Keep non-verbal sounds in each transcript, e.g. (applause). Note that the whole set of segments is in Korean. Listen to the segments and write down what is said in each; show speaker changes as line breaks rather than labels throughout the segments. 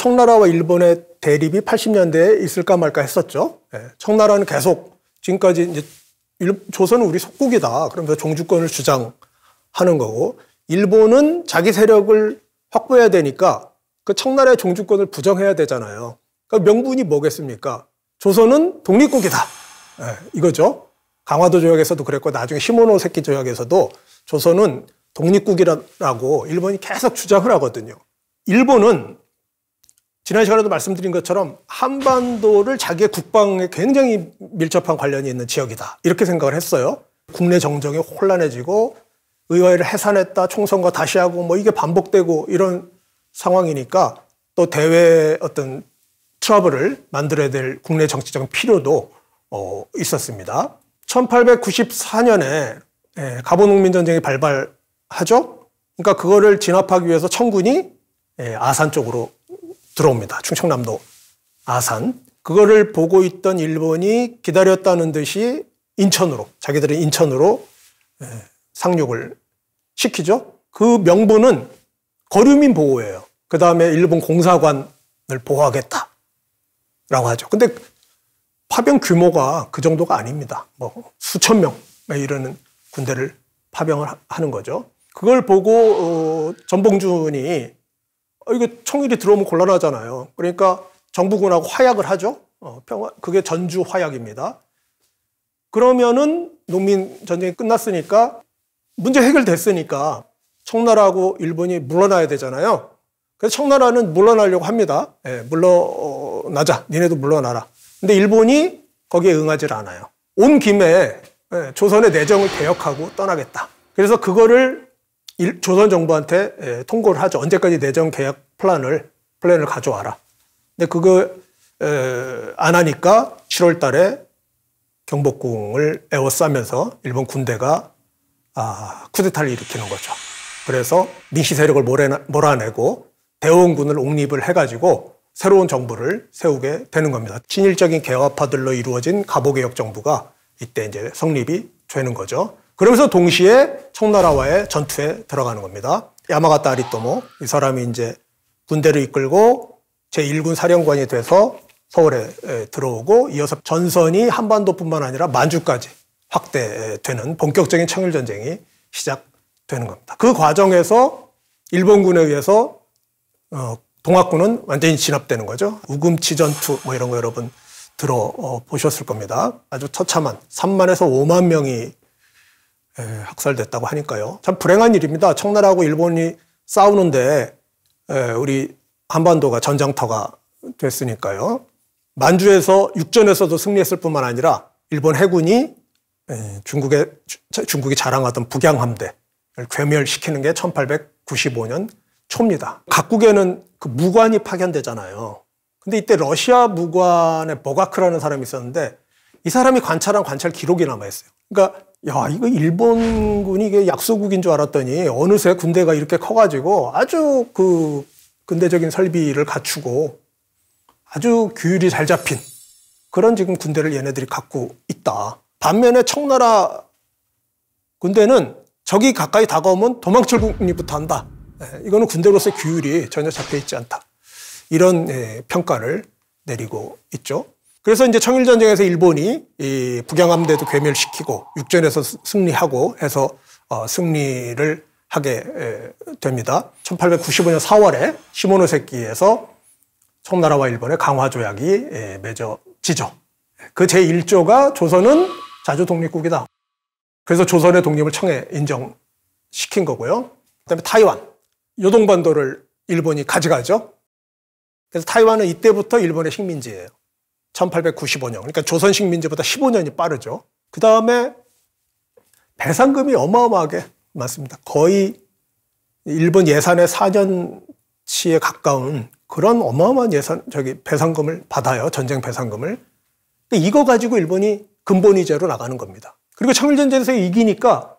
청나라와 일본의 대립이 80년대에 있을까 말까 했었죠. 예, 청나라는 계속 지금까지 이제 조선은 우리 속국이다. 그러면서 종주권을 주장하는 거고 일본은 자기 세력을 확보해야 되니까 그 청나라의 종주권을 부정해야 되잖아요. 그러니까 명분이 뭐겠습니까? 조선은 독립국이다. 예, 이거죠. 강화도 조약에서도 그랬고 나중에 시모노세키 조약에서도 조선은 독립국이라고 일본이 계속 주장을 하거든요. 일본은 지난 시간에도 말씀드린 것처럼 한반도를 자기의 국방에 굉장히 밀접한 관련이 있는 지역이다. 이렇게 생각을 했어요. 국내 정정이 혼란해지고 의회를 해산했다, 총선과 다시 하고 뭐 이게 반복되고 이런 상황이니까 또 대외 어떤 트러블을 만들어야 될 국내 정치적 필요도 어, 있었습니다. 1894년에 예, 가보농민전쟁이 발발하죠. 그러니까 그거를 진압하기 위해서 청군이 예, 아산 쪽으로 들어옵니다. 충청남도 아산. 그거를 보고 있던 일본이 기다렸다는 듯이 인천으로 자기들은 인천으로 예, 상륙을 시키죠. 그 명분은 거류민 보호예요. 그 다음에 일본 공사관을 보호하겠다라고 하죠. 근데 파병 규모가 그 정도가 아닙니다. 뭐 수천 명에 이러는 군대를 파병을 하는 거죠. 그걸 보고 어, 전봉준이 어, 이게 총일이 들어오면 곤란하잖아요. 그러니까 정부군하고 화약을 하죠. 어, 평화, 그게 전주 화약입니다. 그러면은 농민 전쟁이 끝났으니까 문제 해결됐으니까 청나라하고 일본이 물러나야 되잖아요. 그래서 청나라는 물러나려고 합니다. 예, 물러나자. 니네도 물러나라. 근데 일본이 거기에 응하지를 않아요. 온 김에 예, 조선의 내정을 개혁하고 떠나겠다. 그래서 그거를 조선 정부한테 예, 통고를 하죠. 언제까지 내정 계약 플랜을 플랜을 가져와라. 근데 그거 안 하니까 7월 달에 경복궁을 에워싸면서 일본 군대가 아, 쿠데타를 일으키는 거죠. 그래서 민시 세력을 몰아내고 대원군을 옹립을 해가지고 새로운 정부를 세우게 되는 겁니다. 친일적인 개화파들로 이루어진 가보개혁 정부가 이때 이제 성립이 되는 거죠. 그러면서 동시에 청나라와의 전투에 들어가는 겁니다. 야마가타 아리토모 이 사람이 이제 군대를 이끌고 제1군 사령관이 돼서 서울에 들어오고 이어서 전선이 한반도뿐만 아니라 만주까지 확대되는 본격적인 청일 전쟁이 시작되는 겁니다. 그 과정에서 일본군에 의해서 어, 동학군은 완전히 진압되는 거죠. 우금치 전투 뭐 이런 거 여러분 들어보셨을 겁니다. 아주 처참한 3만에서 5만 명이 에, 예, 학살됐다고 하니까요. 참 불행한 일입니다. 청나라하고 일본이 싸우는데 예, 우리 한반도가 전장터가 됐으니까요. 만주에서 육전에서도 승리했을 뿐만 아니라 일본 해군이 예, 중국의 중국이 자랑하던 북양 함대를 괴멸시키는 게 1895년 초입니다. 각국에는 그 무관이 파견되잖아요. 근데 이때 러시아 무관의 버가크라는 사람이 있었는데 이 사람이 관찰한 관찰 기록이 남아 있어요. 그러니까 야, 이거 일본군이 이게 약소국인 줄 알았더니 어느새 군대가 이렇게 커가지고 아주 그 근대적인 설비를 갖추고 아주 규율이 잘 잡힌 그런 지금 군대를 얘네들이 갖고 있다. 반면에 청나라 군대는 적이 가까이 다가오면 도망칠 국립부터 한다. 예, 이거는 군대로서의 규율이 전혀 잡혀 있지 않다. 이런 예, 평가를 내리고 있죠. 그래서 이제 청일전쟁에서 일본이 이 북양함대도 괴멸시키고 육전에서 승리하고 해서 어, 승리를 하게 됩니다. 1895년 4월에 시모노세키에서 청나라와 일본의 강화조약이 맺어지죠. 그 제1조가 조선은 자주 독립국이다. 그래서 조선의 독립을 청해 인정시킨 거고요. 그다음에 타이완, 요동반도를 일본이 가져가죠. 그래서 타이완은 이때부터 일본의 식민지예요. 1895년. 그러니까 조선식 민주보다 15년이 빠르죠. 그 다음에 배상금이 어마어마하게 많습니다. 거의 일본 예산의 4년치에 가까운 그런 어마어마한 예산, 저기 배상금을 받아요. 전쟁 배상금을. 근데 이거 가지고 일본이 근본위제로 나가는 겁니다. 그리고 청일전쟁에서 이기니까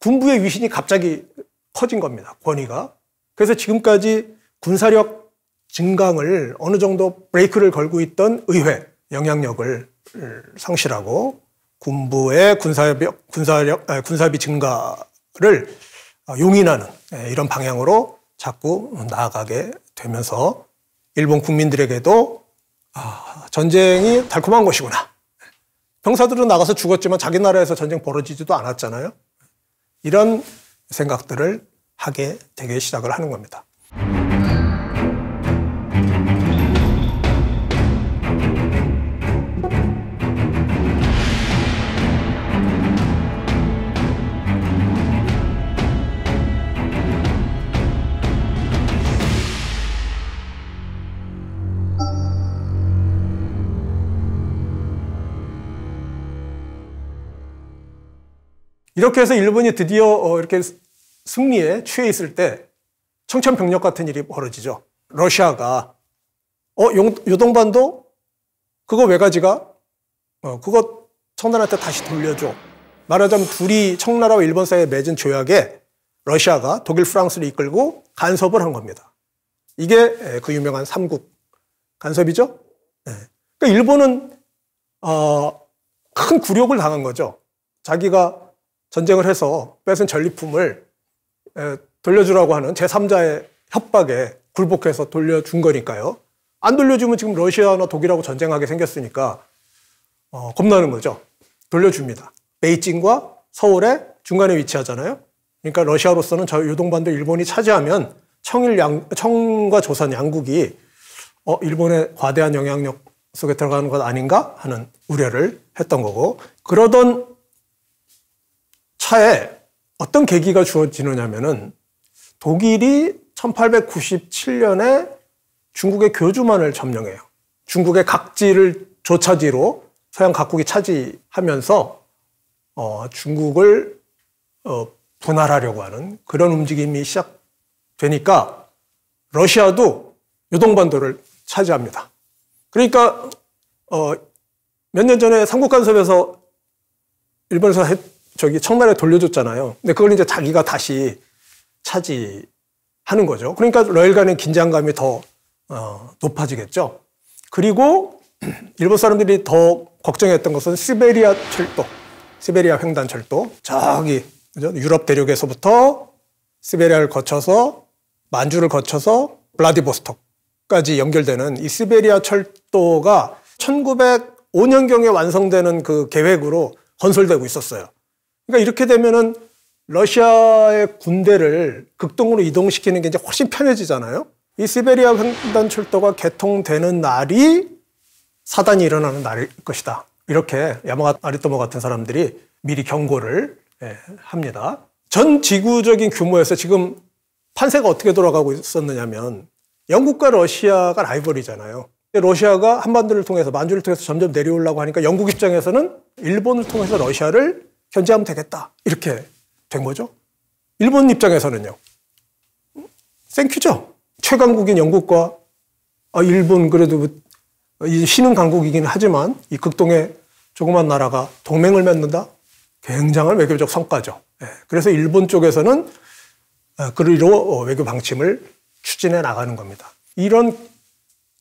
군부의 위신이 갑자기 커진 겁니다. 권위가. 그래서 지금까지 군사력 증강을 어느 정도 브레이크를 걸고 있던 의회, 영향력을 상실하고 군부의 군사력, 군사력, 아, 군사비 증가를 어, 용인하는 예, 이런 방향으로 자꾸 나아가게 되면서 일본 국민들에게도 아, 전쟁이 달콤한 것이구나. 병사들은 나가서 죽었지만 자기 나라에서 전쟁 벌어지지도 않았잖아요. 이런 생각들을 하게 되게 시작을 하는 겁니다. 이렇게 해서 일본이 드디어 어, 이렇게 승리에 취해 있을 때 청천벽력 같은 일이 벌어지죠. 러시아가 어 요동반도 그거 외가지가 어 그거 청나라한테 다시 돌려줘. 말하자면 둘이 청나라와 일본 사이에 맺은 조약에 러시아가 독일 프랑스를 이끌고 간섭을 한 겁니다. 이게 그 유명한 삼국 간섭이죠. 예. 그러니까 일본은 어, 큰 굴욕을 당한 거죠. 자기가 전쟁을 해서 뺏은 전리품을 돌려주라고 하는 제3자의 협박에 굴복해서 돌려준 거니까요. 안 돌려주면 지금 러시아나 독일하고 전쟁하게 생겼으니까 어, 겁나는 거죠. 돌려줍니다. 베이징과 서울의 중간에 위치하잖아요. 그러니까 러시아로서는 저유동반도 일본이 차지하면 청일 양, 청과 조선 양국이 어, 일본의 과대한 영향력 속에 들어가는 것 아닌가 하는 우려를 했던 거고 그러던 차에 어떤 계기가 주어지느냐면은 독일이 1897년에 중국의 교주만을 점령해요. 중국의 각지를 조차지로 서양 각국이 차지하면서 어, 중국을 어, 분할하려고 하는 그런 움직임이 시작되니까 러시아도 요동반도를 차지합니다. 그러니까 어, 몇 년 전에 삼국간섭에서 일본에서 했, 저기 청나라에 돌려줬잖아요. 근데 그걸 이제 자기가 다시 차지하는 거죠. 그러니까 러일 간의 긴장감이 더 어, 높아지겠죠. 그리고 (clears throat) 일본 사람들이 더 걱정했던 것은 시베리아 철도, 시베리아 횡단 철도. 저기 그죠? 유럽 대륙에서부터 시베리아를 거쳐서 만주를 거쳐서 블라디보스톡까지 연결되는 이 시베리아 철도가 1905년경에 완성되는 그 계획으로 건설되고 있었어요. 그러니까 이렇게 되면은 러시아의 군대를 극동으로 이동시키는 게 이제 훨씬 편해지잖아요. 이 시베리아 횡단 철도가 개통되는 날이 사단이 일어나는 날일 것이다. 이렇게 야마가 아리토모 같은 사람들이 미리 경고를 예, 합니다. 전 지구적인 규모에서 지금 판세가 어떻게 돌아가고 있었느냐면 영국과 러시아가 라이벌이잖아요. 러시아가 한반도를 통해서 만주를 통해서 점점 내려오려고 하니까 영국 입장에서는 일본을 통해서 러시아를 견제하면 되겠다. 이렇게 된 거죠. 일본 입장에서는요. 땡큐죠. 최강국인 영국과 아, 일본 그래도 뭐, 신흥 강국이긴 하지만 이 극동의 조그만 나라가 동맹을 맺는다? 굉장한 외교적 성과죠. 예. 그래서 일본 쪽에서는 아, 그리로 어, 외교 방침을 추진해 나가는 겁니다. 이런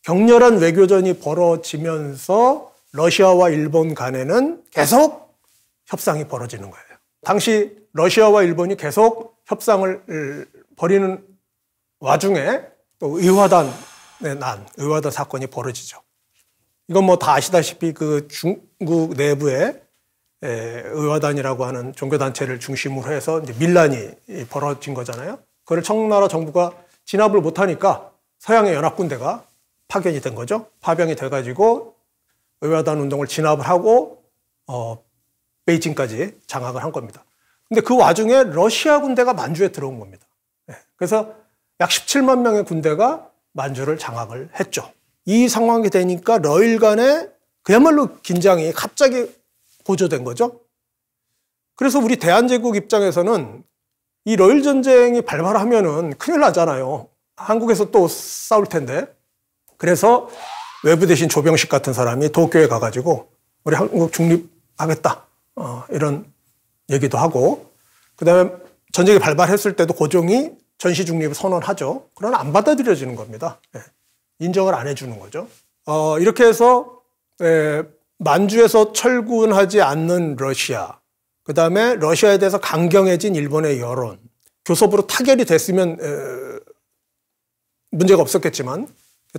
격렬한 외교전이 벌어지면서 러시아와 일본 간에는 계속 협상이 벌어지는 거예요. 당시 러시아와 일본이 계속 협상을 벌이는 와중에 또 의화단에 난 의화단 사건이 벌어지죠. 이건 뭐 다 아시다시피 그 중국 내부에 의화단이라고 하는 종교단체를 중심으로 해서 이제 밀란이 벌어진 거잖아요. 그걸 청나라 정부가 진압을 못하니까 서양의 연합군대가 파견이 된 거죠. 파병이 돼가지고 의화단 운동을 진압을 하고 어, 베이징까지 장악을 한 겁니다. 근데 그 와중에 러시아 군대가 만주에 들어온 겁니다. 예, 그래서 약 17만 명의 군대가 만주를 장악을 했죠. 이 상황이 되니까 러일 간에 그야말로 긴장이 갑자기 고조된 거죠. 그래서 우리 대한제국 입장에서는 이 러일 전쟁이 발발하면은 큰일 나잖아요. 한국에서 또 싸울 텐데. 그래서 외부 대신 조병식 같은 사람이 도쿄에 가가지고 우리 한국 중립하겠다. 어, 이런 얘기도 하고 그다음에 전쟁이 발발했을 때도 고종이 전시 중립을 선언하죠. 그러나 안 받아들여지는 겁니다. 예. 인정을 안 해주는 거죠. 어, 이렇게 해서 예, 만주에서 철군하지 않는 러시아, 그 다음에 러시아에 대해서 강경해진 일본의 여론, 교섭으로 타결이 됐으면 에, 문제가 없었겠지만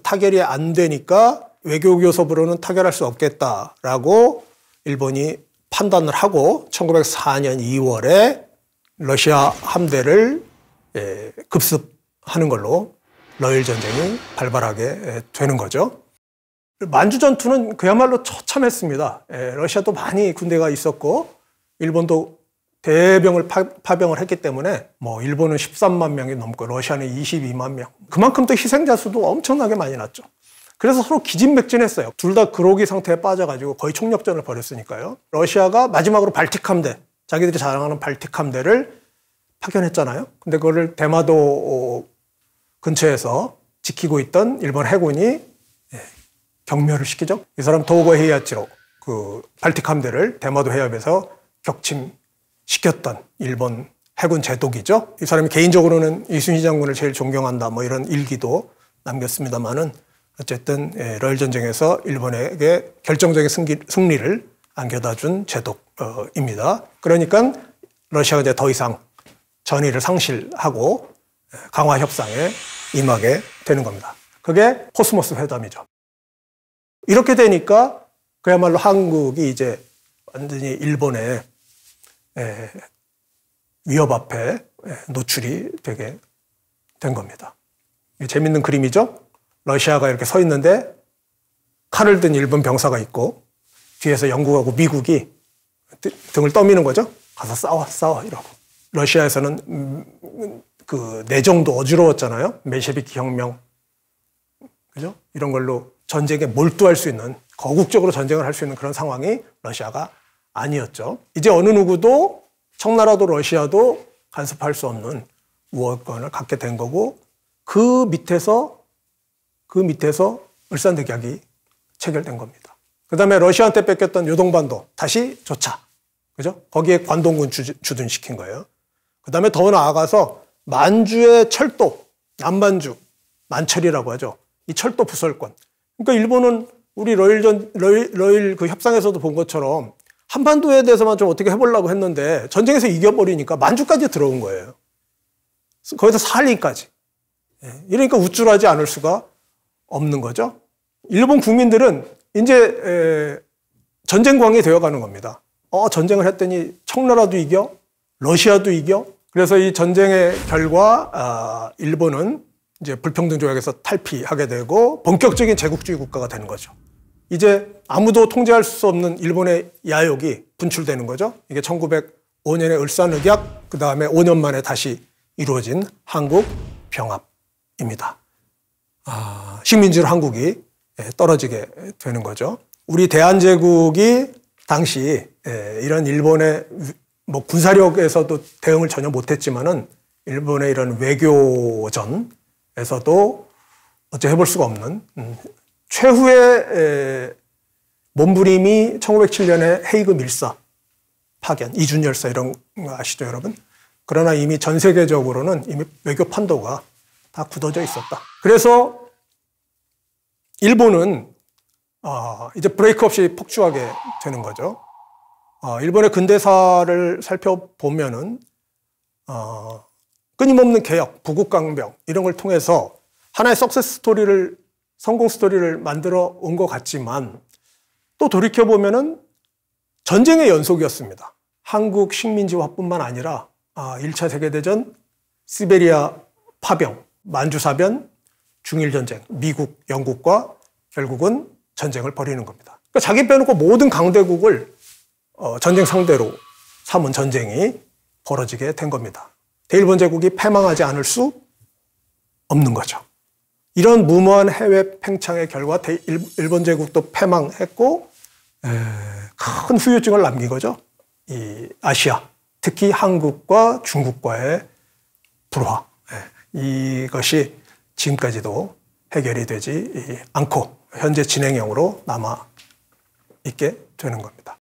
타결이 안 되니까 외교 교섭으로는 타결할 수 없겠다라고 일본이 판단을 하고 1904년 2월에 러시아 함대를 예, 급습하는 걸로 러일 전쟁이 발발하게 예, 되는 거죠. 만주 전투는 그야말로 처참했습니다. 예, 러시아도 많이 군대가 있었고 일본도 대병을 파, 병을 했기 때문에 뭐 일본은 13만 명이 넘고 러시아는 22만 명. 그만큼 또 희생자 수도 엄청나게 많이 났죠. 그래서 서로 기진맥진했어요. 둘 다 그로기 상태에 빠져가지고 거의 총력전을 벌였으니까요. 러시아가 마지막으로 발틱 함대, 자기들이 자랑하는 발틱 함대를 파견했잖아요. 근데 그거를 대마도 어, 근처에서 지키고 있던 일본 해군이 예, 경멸을 시키죠. 이 사람 도고 헤이아치로 그 발틱 함대를 대마도 해협에서 격침시켰던 일본 해군 제독이죠. 이 사람이 개인적으로는 이순신 장군을 제일 존경한다 뭐 이런 일기도 남겼습니다만은 어쨌든 예, 러일 전쟁에서 일본에게 결정적인 승리, 를 안겨다 준 제독입니다. 그러니까 러시아가 이제 더 이상 전의를 상실하고 예, 강화 협상에 임하게 되는 겁니다. 그게 코스모스 회담이죠. 이렇게 되니까 그야말로 한국이 이제 완전히 일본의 예, 위협 앞에 노출이 되게 된 겁니다. 재밌는 그림이죠. 러시아가 이렇게 서 있는데 칼을 든 일본 병사가 있고 뒤에서 영국하고 미국이 등을 떠미는 거죠. 가서 싸워, 싸워 이러고. 러시아에서는 음, 음, 그 내정도 어지러웠잖아요. 메셰비키 혁명, 그죠? 이런 걸로 전쟁에 몰두할 수 있는 거국적으로 전쟁을 할 수 있는 그런 상황이 러시아가 아니었죠. 이제 어느 누구도 청나라도 러시아도 간섭할 수 없는 우월권을 갖게 된 거고 그 밑에서 그 밑에서 을산대 계약이 체결된 겁니다. 그 다음에 러시아한테 뺏겼던 요동반도 다시 조차. 그죠? 거기에 관동군 주둔시킨 거예요. 그 다음에 더 나아가서 만주의 철도, 남만주, 만철이라고 하죠. 이 철도 부설권. 그러니까 일본은 우리 러일전, 러일, 러일 그 협상에서도 본 것처럼 한반도에 대해서만 좀 어떻게 해보려고 했는데 전쟁에서 이겨버리니까 만주까지 들어온 거예요. 거기서 살림까지. 예. 이러니까 우쭐하지 않을 수가 없는 거죠. 일본 국민들은 이제 전쟁광이 되어가는 겁니다. 어, 전쟁을 했더니 청나라도 이겨, 러시아도 이겨. 그래서 이 전쟁의 결과 아, 일본은 이제 불평등 조약에서 탈피하게 되고 본격적인 제국주의 국가가 되는 거죠. 이제 아무도 통제할 수 없는 일본의 야욕이 분출되는 거죠. 이게 1905년의 을산의약, 그 다음에 5년 만에 다시 이루어진 한국 병합입니다. 아, 식민지로 한국이 예, 떨어지게 되는 거죠. 우리 대한제국이 당시 예, 이런 일본의 뭐 군사력에서도 대응을 전혀 못했지만은 일본의 이런 외교전에서도 어째 해볼 수가 없는 음, 최후의 몸부림이 1907년에 헤이그 밀사 파견 이준열사 이런 거 아시죠 여러분? 그러나 이미 전 세계적으로는 이미 외교 판도가 다 굳어져 있었다. 그래서 일본은 어, 이제 브레이크 없이 폭주하게 되는 거죠. 어, 일본의 근대사를 살펴보면은 어, 끊임없는 개혁, 부국강병 이런 걸 통해서 하나의 석세스 스토리를 성공 스토리를 만들어 온 것 같지만 또 돌이켜 보면은 전쟁의 연속이었습니다. 한국 식민지화뿐만 아니라 1차 아, 세계대전, 시베리아 파병 만주사변, 중일전쟁, 미국, 영국과 결국은 전쟁을 벌이는 겁니다. 그러니까 자기 빼놓고 모든 강대국을 어, 전쟁 상대로 삼은 전쟁이 벌어지게 된 겁니다. 대일본 제국이 패망하지 않을 수 없는 거죠. 이런 무모한 해외 팽창의 결과 일본 제국도 패망했고 에... 큰 후유증을 남긴 거죠. 이 아시아, 특히 한국과 중국과의 불화. 이것이 지금까지도 해결이 되지 않고 현재 진행형으로 남아 있게 되는 겁니다.